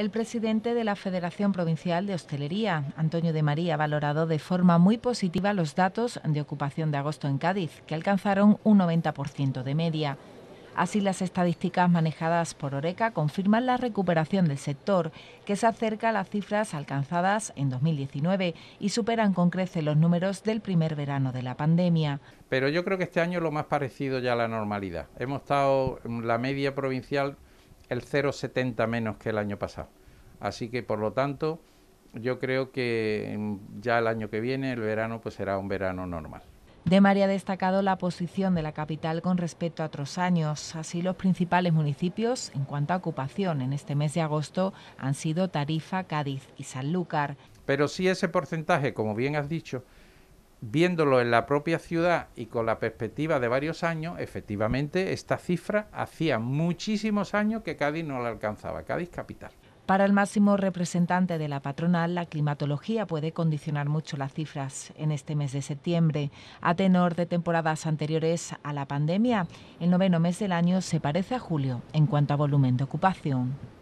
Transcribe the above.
El presidente de la Federación Provincial de Hostelería, Antonio de María, ha valorado de forma muy positiva los datos de ocupación de agosto en Cádiz, que alcanzaron un 90% de media. Así, las estadísticas manejadas por Oreca confirman la recuperación del sector, que se acerca a las cifras alcanzadas en 2019 y superan con crece los números del primer verano de la pandemia. Pero yo creo que este año lo más parecido ya a la normalidad. Hemos estado en la media provincial el 0,70 menos que el año pasado. Así que, por lo tanto, yo creo que mm, ya el año que viene, el verano, pues será un verano normal. De María ha destacado la posición de la capital con respecto a otros años. Así, los principales municipios, en cuanto a ocupación en este mes de agosto, han sido Tarifa, Cádiz y Sanlúcar. Pero sí ese porcentaje, como bien has dicho, viéndolo en la propia ciudad y con la perspectiva de varios años, efectivamente esta cifra hacía muchísimos años que Cádiz no la alcanzaba, Cádiz capital. Para el máximo representante de la patronal, la climatología puede condicionar mucho las cifras en este mes de septiembre. A tenor de temporadas anteriores a la pandemia, el noveno mes del año se parece a julio en cuanto a volumen de ocupación.